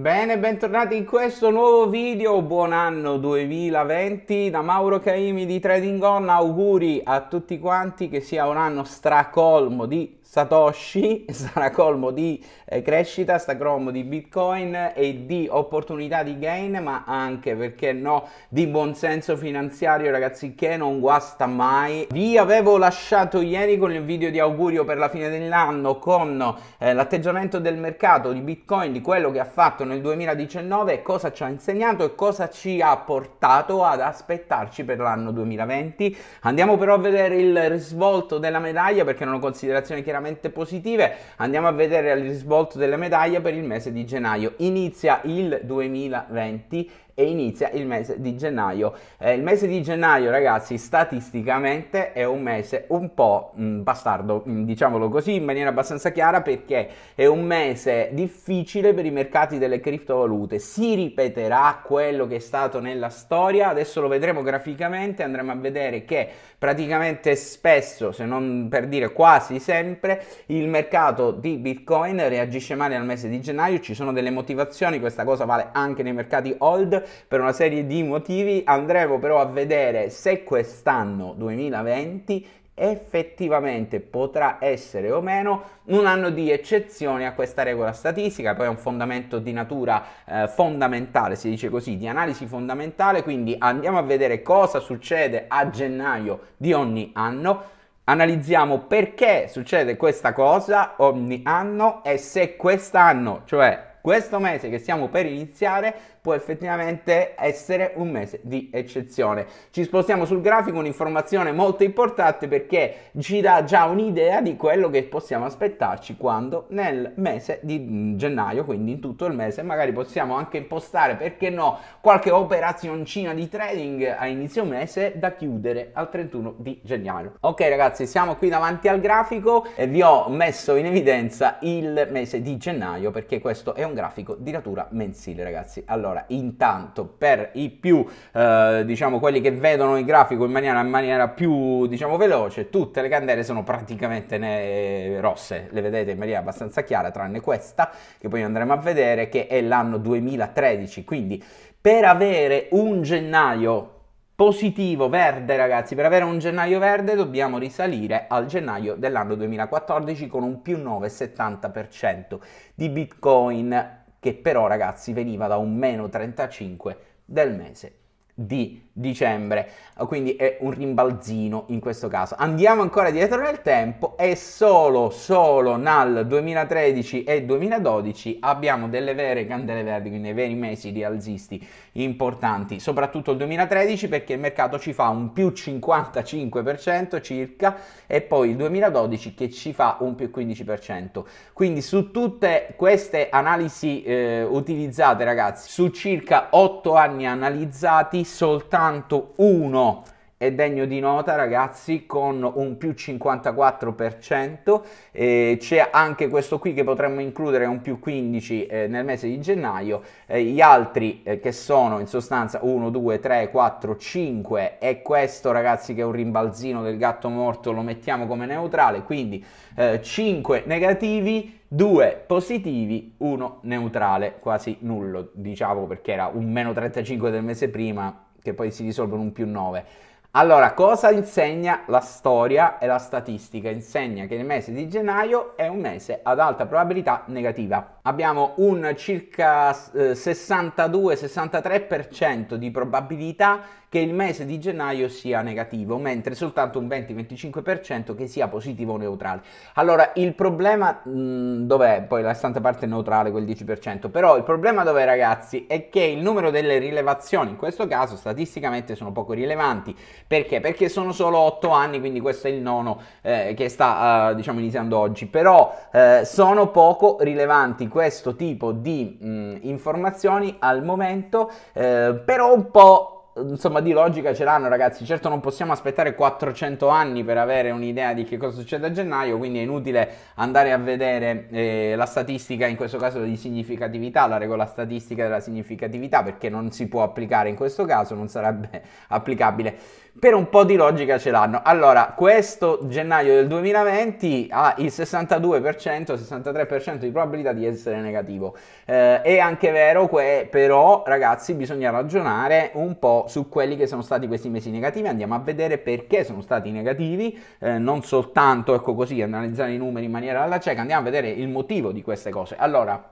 Bene, bentornati in questo nuovo video, buon anno 2020 da Mauro Caimi di Trading On, auguri a tutti quanti che sia un anno stracolmo di Satoshi sarà colmo di eh, crescita, sta colmo di Bitcoin e di opportunità di gain, ma anche perché no, di buon senso finanziario, ragazzi, che non guasta mai. Vi avevo lasciato ieri con il video di augurio per la fine dell'anno con eh, l'atteggiamento del mercato di Bitcoin, di quello che ha fatto nel 2019, cosa ci ha insegnato e cosa ci ha portato ad aspettarci per l'anno 2020. Andiamo però a vedere il risvolto della medaglia perché non ho considerazione chiara veramente positive. Andiamo a vedere il risvolto delle medaglie per il mese di gennaio. Inizia il 2020 e inizia il mese di gennaio. Eh, il mese di gennaio, ragazzi, statisticamente è un mese un po' mh, mm, bastardo, mm, diciamolo così in maniera abbastanza chiara, perché è un mese difficile per i mercati delle criptovalute. Si ripeterà quello che è stato nella storia, adesso lo vedremo graficamente, andremo a vedere che praticamente spesso, se non per dire quasi sempre, il mercato di Bitcoin reagisce male al mese di gennaio, ci sono delle motivazioni, questa cosa vale anche nei mercati old per una serie di motivi. Andremo però a vedere se quest'anno 2020 effettivamente potrà essere o meno un anno di eccezione a questa regola statistica, poi è un fondamento di natura eh, fondamentale, si dice così, di analisi fondamentale, quindi andiamo a vedere cosa succede a gennaio di ogni anno. Analizziamo perché succede questa cosa ogni anno e se quest'anno, cioè questo mese che stiamo per iniziare, può effettivamente essere un mese di eccezione. Ci spostiamo sul grafico, un'informazione molto importante perché ci dà già un'idea di quello che possiamo aspettarci quando nel mese di mm, gennaio, quindi in tutto il mese, magari possiamo anche impostare, perché no, qualche operazioncina di trading a inizio mese da chiudere al 31 di gennaio. Ok ragazzi, siamo qui davanti al grafico e vi ho messo in evidenza il mese di gennaio perché questo è un grafico di natura mensile ragazzi. Allora, allora, intanto per i più, eh, diciamo, quelli che vedono il grafico in maniera, in maniera più, diciamo, veloce, tutte le candele sono praticamente eh, rosse, le vedete in maniera abbastanza chiara, tranne questa, che poi andremo a vedere, che è l'anno 2013, quindi per avere un gennaio positivo verde ragazzi per avere un gennaio verde dobbiamo risalire al gennaio dell'anno 2014 con un più 9,70% di bitcoin che però ragazzi veniva da un meno 35 del mese di dicembre, quindi è un rimbalzino in questo caso. Andiamo ancora dietro nel tempo e solo, solo nel 2013 e 2012 abbiamo delle vere candele verdi, quindi veri mesi di alzisti importanti, soprattutto il 2013 perché il mercato ci fa un più 55% circa e poi il 2012 che ci fa un più 15%. Quindi su tutte queste analisi eh, utilizzate ragazzi, su circa 8 anni analizzati, soltanto uno è degno di nota ragazzi con un più 54% eh, c'è anche questo qui che potremmo includere un più 15 eh, nel mese di gennaio eh, gli altri eh, che sono in sostanza 1 2 3 4 5 e questo ragazzi che è un rimbalzino del gatto morto lo mettiamo come neutrale quindi 5 eh, negativi 2 positivi, 1 neutrale, quasi nullo, diciamo perché era un meno 35 del mese prima, che poi si risolve un più 9. Allora, cosa insegna la storia e la statistica? Insegna che il mese di gennaio è un mese ad alta probabilità negativa. Abbiamo un circa 62-63% eh, di probabilità che il mese di gennaio sia negativo, mentre soltanto un 20-25% che sia positivo o neutrale. Allora, il problema mh, mm, dov'è? Poi la stante parte è neutrale, quel 10%, però il problema dov'è ragazzi è che il numero delle rilevazioni, in questo caso statisticamente sono poco rilevanti, perché? Perché sono solo 8 anni, quindi questo è il nono eh, che sta eh, diciamo iniziando oggi, però eh, sono poco rilevanti questo tipo di mh, mm, informazioni al momento, eh, però un po' insomma di logica ce l'hanno ragazzi, certo non possiamo aspettare 400 anni per avere un'idea di che cosa succede a gennaio, quindi è inutile andare a vedere eh, la statistica in questo caso di significatività, la regola statistica della significatività perché non si può applicare in questo caso, non sarebbe applicabile per un po' di logica ce l'hanno. Allora, questo gennaio del 2020 ha il 62%, 63% di probabilità di essere negativo. Eh, è anche vero che però, ragazzi, bisogna ragionare un po' su quelli che sono stati questi mesi negativi. Andiamo a vedere perché sono stati negativi, eh, non soltanto, ecco così, analizzare i numeri in maniera alla cieca, andiamo a vedere il motivo di queste cose. Allora,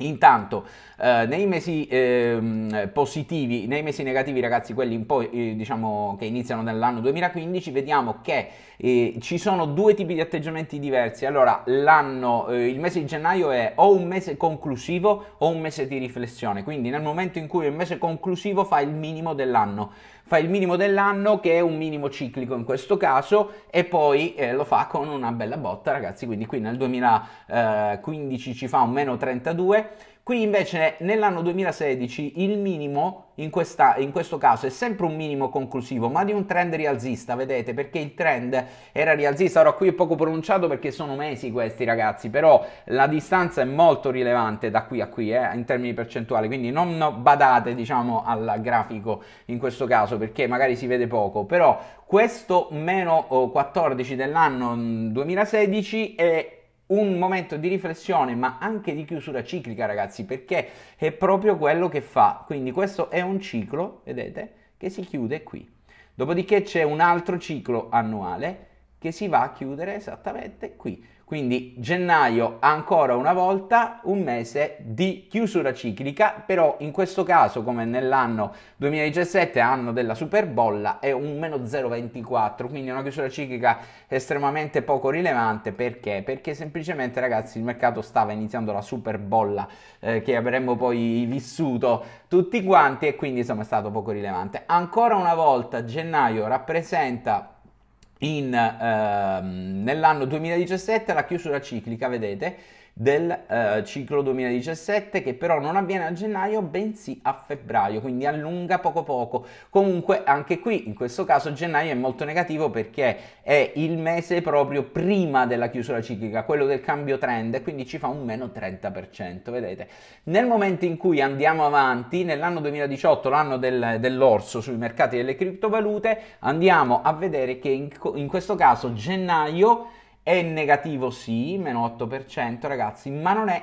Intanto eh, nei mesi eh, positivi, nei mesi negativi ragazzi, quelli in poi, eh, diciamo che iniziano nell'anno 2015, vediamo che eh, ci sono due tipi di atteggiamenti diversi. Allora, eh, il mese di gennaio è o un mese conclusivo o un mese di riflessione, quindi nel momento in cui è un mese conclusivo fa il minimo dell'anno, fa il minimo dell'anno che è un minimo ciclico in questo caso e poi eh, lo fa con una bella botta ragazzi, quindi qui nel 2015 ci fa un meno 32 Qui invece nell'anno 2016 il minimo in, questa, in, questo caso è sempre un minimo conclusivo ma di un trend rialzista, vedete perché il trend era rialzista, ora qui è poco pronunciato perché sono mesi questi ragazzi, però la distanza è molto rilevante da qui a qui eh, in termini percentuali, quindi non badate diciamo al grafico in questo caso perché magari si vede poco, però questo meno 14 dell'anno 2016 mm, è un momento di riflessione ma anche di chiusura ciclica ragazzi perché è proprio quello che fa quindi questo è un ciclo vedete che si chiude qui dopodiché c'è un altro ciclo annuale che si va a chiudere esattamente qui quindi gennaio ancora una volta un mese di chiusura ciclica, però in questo caso come nell'anno 2017, anno della superbolla, è un meno 0,24, quindi una chiusura ciclica estremamente poco rilevante perché? Perché semplicemente ragazzi il mercato stava iniziando la superbolla eh, che avremmo poi vissuto tutti quanti e quindi insomma è stato poco rilevante. Ancora una volta gennaio rappresenta ehm, nell'anno 2017 la chiusura ciclica, vedete, del eh, ciclo 2017 che però non avviene a gennaio bensì a febbraio, quindi allunga poco poco. Comunque anche qui in questo caso gennaio è molto negativo perché è il mese proprio prima della chiusura ciclica, quello del cambio trend e quindi ci fa un meno 30%, vedete. Nel momento in cui andiamo avanti, nell'anno 2018, l'anno del, dell'orso sui mercati delle criptovalute, andiamo a vedere che in, in questo caso gennaio è negativo sì, meno 8% ragazzi, ma non è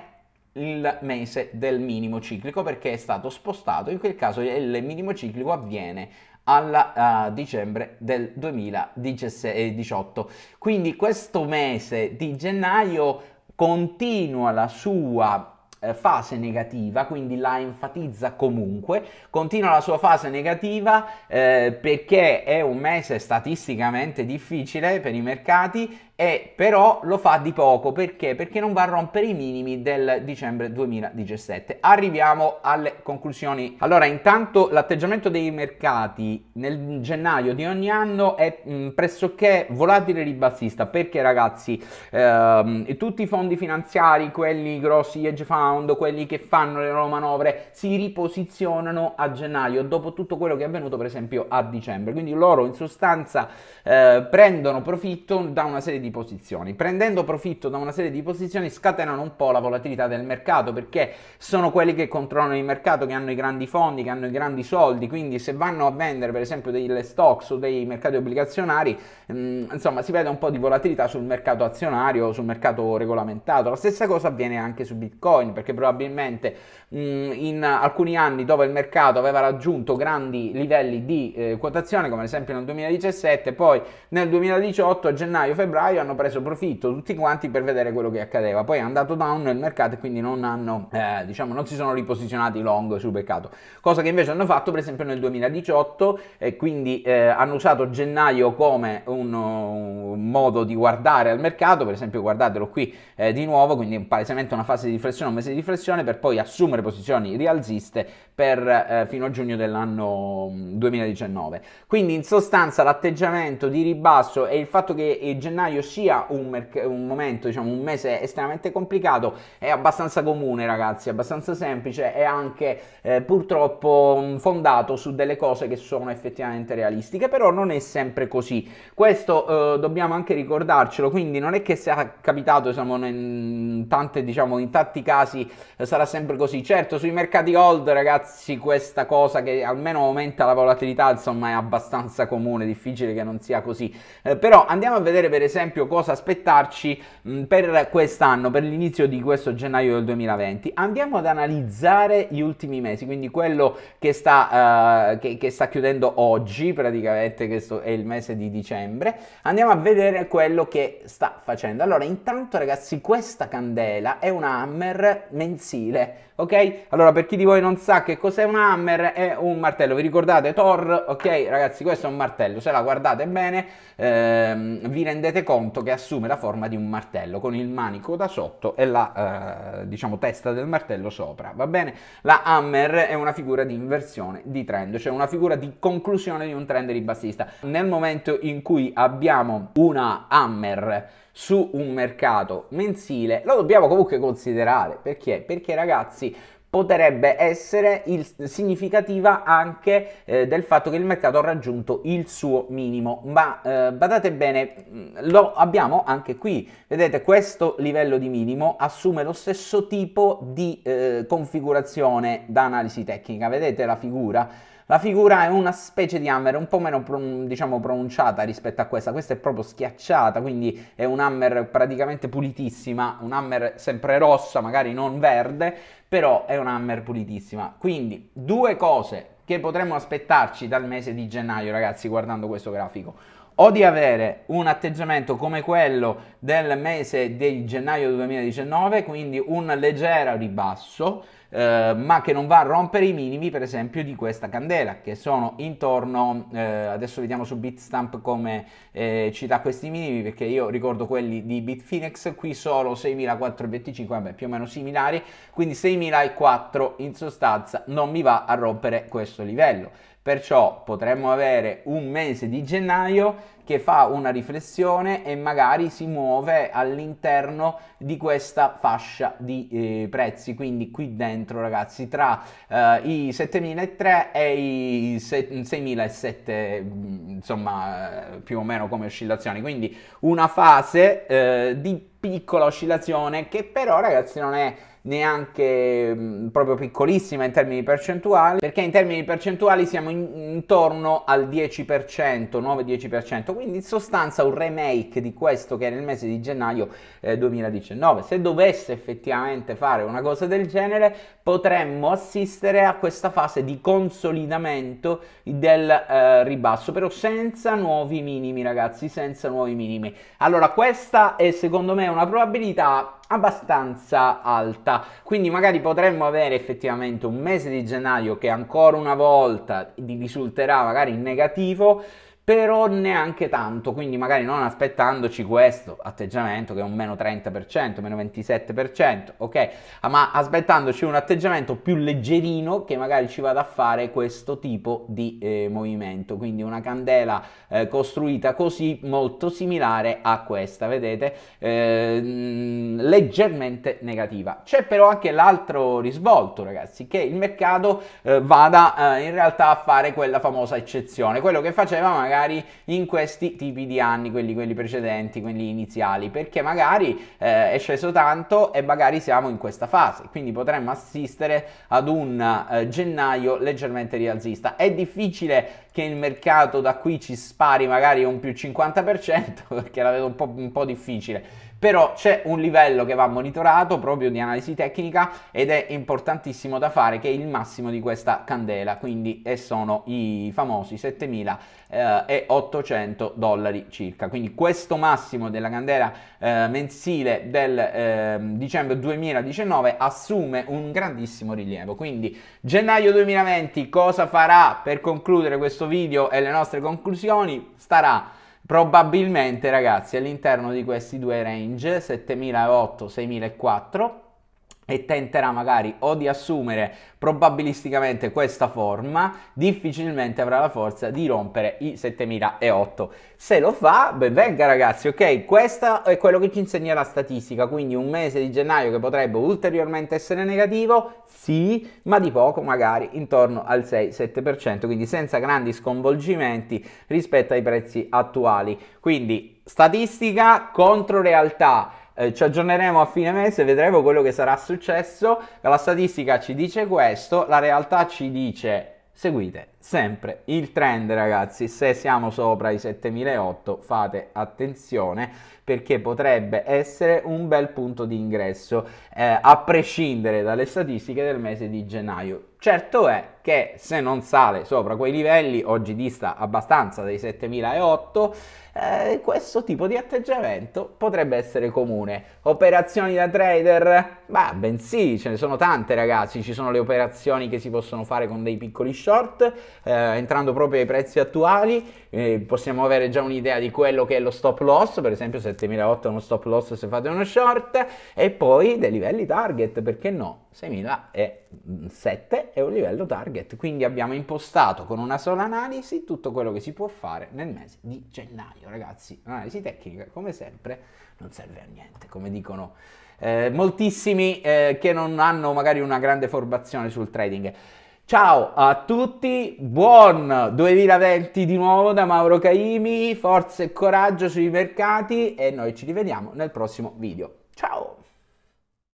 il mese del minimo ciclico perché è stato spostato, in quel caso il minimo ciclico avviene alla uh, dicembre del 2018. Quindi questo mese di gennaio continua la sua eh, fase negativa, quindi la enfatizza comunque, continua la sua fase negativa eh, perché è un mese statisticamente difficile per i mercati, e però lo fa di poco perché? Perché non va a rompere i minimi del dicembre 2017. Arriviamo alle conclusioni. Allora, intanto l'atteggiamento dei mercati nel gennaio di ogni anno è mh, mm, pressoché volatile ribassista perché ragazzi, ehm, tutti i fondi finanziari, quelli grossi hedge fund, quelli che fanno le loro manovre, si riposizionano a gennaio dopo tutto quello che è avvenuto per esempio a dicembre. Quindi loro in sostanza eh, prendono profitto da una serie di di posizioni. Prendendo profitto da una serie di posizioni scatenano un po' la volatilità del mercato perché sono quelli che controllano il mercato, che hanno i grandi fondi, che hanno i grandi soldi, quindi se vanno a vendere per esempio delle stocks o dei mercati obbligazionari, mh, mm, insomma si vede un po' di volatilità sul mercato azionario, sul mercato regolamentato. La stessa cosa avviene anche su Bitcoin perché probabilmente mh, mm, in alcuni anni dove il mercato aveva raggiunto grandi livelli di eh, quotazione, come ad esempio nel 2017, poi nel 2018 a gennaio-febbraio d'acciaio hanno preso profitto tutti quanti per vedere quello che accadeva. Poi è andato down nel mercato e quindi non hanno, eh, diciamo, non si sono riposizionati long sul mercato. Cosa che invece hanno fatto per esempio nel 2018 e quindi eh, hanno usato gennaio come un, un, modo di guardare al mercato, per esempio guardatelo qui eh, di nuovo, quindi palesemente una fase di riflessione, un mese di riflessione per poi assumere posizioni rialziste per, eh, fino a giugno dell'anno 2019. Mm, quindi in sostanza l'atteggiamento di ribasso e il fatto che eh, gennaio sia un, merc- un momento, diciamo un mese estremamente complicato, è abbastanza comune ragazzi, abbastanza semplice e anche eh, purtroppo mm, fondato su delle cose che sono effettivamente realistiche, però non è sempre così. Questo eh, dobbiamo anche ricordarcelo, quindi non è che sia capitato diciamo, in, tante, diciamo, in tanti casi eh, sarà sempre così. Certo, sui mercati gold ragazzi questa cosa che almeno aumenta la volatilità insomma è abbastanza comune, difficile che non sia così. Eh, però andiamo a vedere per esempio esempio cosa aspettarci mm, per quest'anno, per l'inizio di questo gennaio del 2020, andiamo ad analizzare gli ultimi mesi, quindi quello che sta, uh, che, che sta chiudendo oggi, praticamente questo è il mese di dicembre, andiamo a vedere quello che sta facendo. Allora, intanto ragazzi, questa candela è una hammer mensile, ok? Allora, per chi di voi non sa che cos'è un hammer, è un martello, vi ricordate Thor? Ok, ragazzi, questo è un martello, se la guardate bene ehm, vi rendete conto conto che assume la forma di un martello con il manico da sotto e la eh, diciamo, testa del martello sopra, va bene? La Hammer è una figura di inversione di trend, cioè una figura di conclusione di un trend ribassista. Nel momento in cui abbiamo una Hammer su un mercato mensile, lo dobbiamo comunque considerare, perché? Perché ragazzi potrebbe essere il, significativa anche eh, del fatto che il mercato ha raggiunto il suo minimo. Ma eh, badate bene, mm, lo abbiamo anche qui. Vedete, questo livello di minimo assume lo stesso tipo di eh, configurazione da analisi tecnica. Vedete la figura? La figura è una specie di hammer un po' meno diciamo, pronunciata rispetto a questa, questa è proprio schiacciata, quindi è un hammer praticamente pulitissima, un hammer sempre rossa, magari non verde, però è un hammer pulitissima. Quindi due cose che potremmo aspettarci dal mese di gennaio, ragazzi, guardando questo grafico o di avere un atteggiamento come quello del mese di gennaio 2019, quindi un leggero ribasso, eh, ma che non va a rompere i minimi, per esempio, di questa candela, che sono intorno, eh, adesso vediamo su Bitstamp come eh, ci dà questi minimi, perché io ricordo quelli di Bitfinex, qui solo 6.425, vabbè, più o meno similari, quindi 6.400 in sostanza non mi va a rompere questo livello. Perciò potremmo avere un mese di gennaio che fa una riflessione e magari si muove all'interno di questa fascia di eh, prezzi. Quindi qui dentro ragazzi tra eh, i 7.300 e i 6.700, mm, insomma eh, più o meno come oscillazioni. Quindi una fase eh, di piccola oscillazione che però ragazzi non è neanche mh, proprio piccolissima in termini percentuali, perché in termini percentuali siamo in, intorno al 10%, 9-10%, quindi in sostanza un remake di questo che è nel mese di gennaio eh, 2019. Se dovesse effettivamente fare una cosa del genere, potremmo assistere a questa fase di consolidamento del eh, ribasso, però senza nuovi minimi, ragazzi, senza nuovi minimi. Allora, questa è secondo me una probabilità abbastanza alta quindi magari potremmo avere effettivamente un mese di gennaio che ancora una volta risulterà magari in negativo però neanche tanto, quindi magari non aspettandoci questo atteggiamento che è un meno 30%, meno 27%, ok? Ah, ma aspettandoci un atteggiamento più leggerino che magari ci vada a fare questo tipo di eh, movimento, quindi una candela eh, costruita così molto similare a questa, vedete? Eh, mm, leggermente negativa. C'è però anche l'altro risvolto, ragazzi, che il mercato eh, vada eh, in realtà a fare quella famosa eccezione, quello che faceva magari magari in questi tipi di anni, quelli, quelli precedenti, quelli iniziali, perché magari eh, è sceso tanto e magari siamo in questa fase, quindi potremmo assistere ad un eh, gennaio leggermente rialzista. È difficile che il mercato da qui ci spari magari un più 50% perché la vedo un po', un po difficile però c'è un livello che va monitorato proprio di analisi tecnica ed è importantissimo da fare che è il massimo di questa candela, quindi e sono i famosi 7800 eh, dollari circa. Quindi questo massimo della candela eh, mensile del eh, dicembre 2019 assume un grandissimo rilievo. Quindi gennaio 2020 cosa farà per concludere questo video e le nostre conclusioni? Starà Probabilmente ragazzi all'interno di questi due range 7008-6004 e tenterà magari o di assumere probabilisticamente questa forma, difficilmente avrà la forza di rompere i 7008. Se lo fa, ben venga ragazzi, ok? Questo è quello che ci insegna la statistica, quindi un mese di gennaio che potrebbe ulteriormente essere negativo, sì, ma di poco, magari intorno al 6-7%, quindi senza grandi sconvolgimenti rispetto ai prezzi attuali. Quindi statistica contro realtà eh, ci aggiorneremo a fine mese, vedremo quello che sarà successo. La statistica ci dice questo, la realtà ci dice seguite sempre il trend ragazzi se siamo sopra i 7008 fate attenzione perché potrebbe essere un bel punto di ingresso eh, a prescindere dalle statistiche del mese di gennaio certo è che se non sale sopra quei livelli oggi dista abbastanza dai 7008 eh, questo tipo di atteggiamento potrebbe essere comune operazioni da trader beh bensì ce ne sono tante ragazzi ci sono le operazioni che si possono fare con dei piccoli short eh, entrando proprio ai prezzi attuali, eh, possiamo avere già un'idea di quello che è lo stop loss, per esempio 7008 è uno stop loss se fate uno short, e poi dei livelli target, perché no? 6007 mm, è un livello target, quindi abbiamo impostato con una sola analisi tutto quello che si può fare nel mese di gennaio, ragazzi. Analisi tecnica, come sempre, non serve a niente, come dicono eh, moltissimi eh, che non hanno magari una grande formazione sul trading. Ciao a tutti, buon 2020 di nuovo da Mauro Caimi, forza e coraggio sui mercati e noi ci rivediamo nel prossimo video. Ciao!